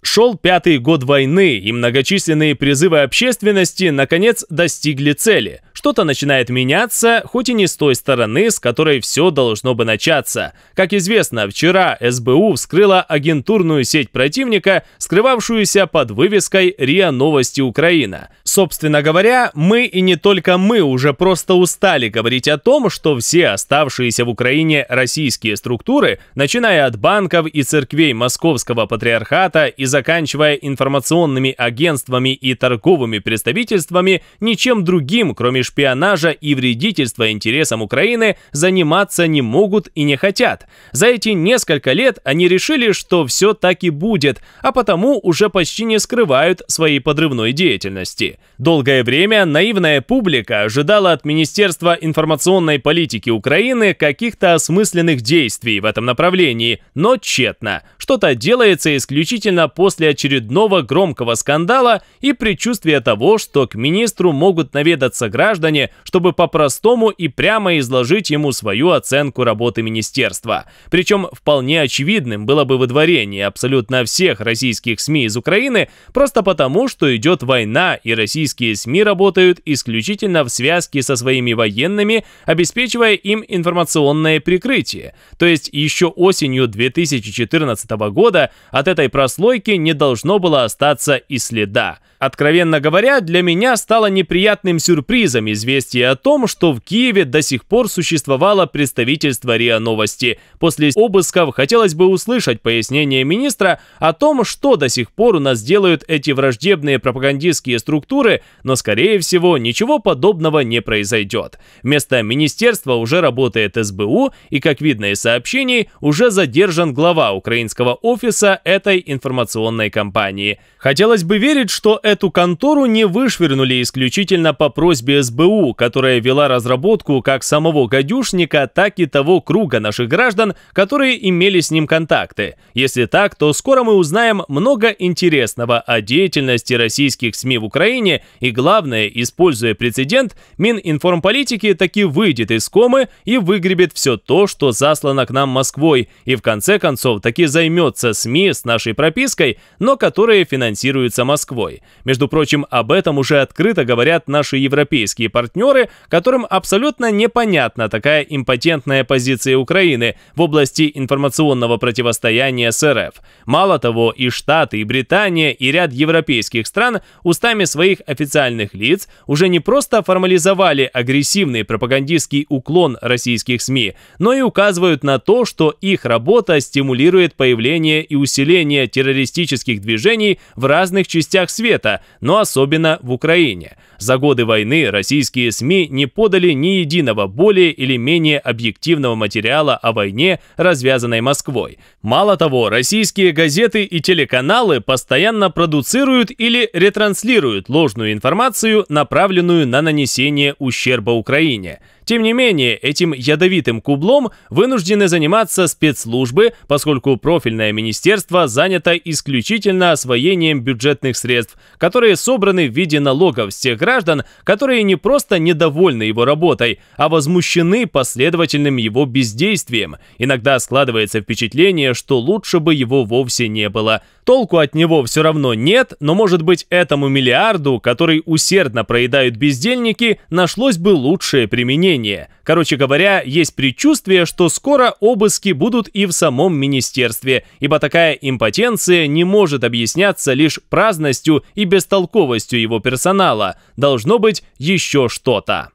Шел пятый год войны, и многочисленные призывы общественности наконец достигли цели. Что-то начинает меняться, хоть и не с той стороны, с которой все должно бы начаться. Как известно, вчера СБУ вскрыла агентурную сеть противника, скрывавшуюся под вывеской «РИА Новости Украина». Собственно говоря, мы и не только мы уже просто устали говорить о том, что все оставшиеся в Украине российские структуры, начиная от банков и церквей Московского Патриархата и заканчивая информационными агентствами и торговыми представительствами, ничем другим, кроме шпионажа и вредительства интересам Украины, заниматься не могут и не хотят. За эти несколько лет они решили, что все так и будет, а потому уже почти не скрывают своей подрывной деятельности. Долгое время наивная публика ожидала от Министерства информационной политики Украины каких-то осмысленных действий в этом направлении, но тщетно. Что-то делается исключительно после очередного громкого скандала и предчувствия того, что к министру могут наведаться граждане, чтобы по-простому и прямо изложить ему свою оценку работы министерства. Причем вполне очевидным было бы выдворение абсолютно всех российских СМИ из Украины, просто потому, что идет война и российские СМИ работают исключительно в связке со своими военными, обеспечивая им информационное прикрытие. То есть еще осенью 2014 года от этой прослойки девушки не должно было остаться и следа. Откровенно говоря, для меня стало неприятным сюрпризом известие о том, что в Киеве до сих пор существовало представительство РИА Новости. После обысков хотелось бы услышать пояснение министра о том, что до сих пор у нас делают эти враждебные пропагандистские структуры, но, скорее всего, ничего подобного не произойдет. Вместо министерства уже работает СБУ, и, как видно из сообщений, уже задержан глава украинского офиса этой информационной информационной компании. Хотелось бы верить, что эту контору не вышвырнули исключительно по просьбе СБУ, которая вела разработку как самого гадюшника, так и того круга наших граждан, которые имели с ним контакты. Если так, то скоро мы узнаем много интересного о деятельности российских СМИ в Украине и, главное, используя прецедент, Мининформполитики таки выйдет из комы и выгребет все то, что заслано к нам Москвой, и в конце концов таки займется СМИ с нашей пропиской Украиной, но которые финансируются Москвой. Между прочим, об этом уже открыто говорят наши европейские партнеры, которым абсолютно непонятна такая импотентная позиция Украины в области информационного противостояния с РФ. Мало того, и Штаты, и Британия, и ряд европейских стран устами своих официальных лиц уже не просто формализовали агрессивный пропагандистский уклон российских СМИ, но и указывают на то, что их работа стимулирует появление и усиление террористических террористических движений в разных частях света, но особенно в Украине. За годы войны российские СМИ не подали ни единого более или менее объективного материала о войне, развязанной Москвой. Мало того, российские газеты и телеканалы постоянно продуцируют или ретранслируют ложную информацию, направленную на нанесение ущерба Украине – тем не менее, этим ядовитым кублом вынуждены заниматься спецслужбы, поскольку профильное министерство занято исключительно освоением бюджетных средств, которые собраны в виде налогов с тех граждан, которые не просто недовольны его работой, а возмущены последовательным его бездействием. Иногда складывается впечатление, что лучше бы его вовсе не было – Толку от него все равно нет, но, может быть, этому миллиарду, который усердно проедают бездельники, нашлось бы лучшее применение. Короче говоря, есть предчувствие, что скоро обыски будут и в самом министерстве, ибо такая импотенция не может объясняться лишь праздностью и бестолковостью его персонала. Должно быть еще что-то.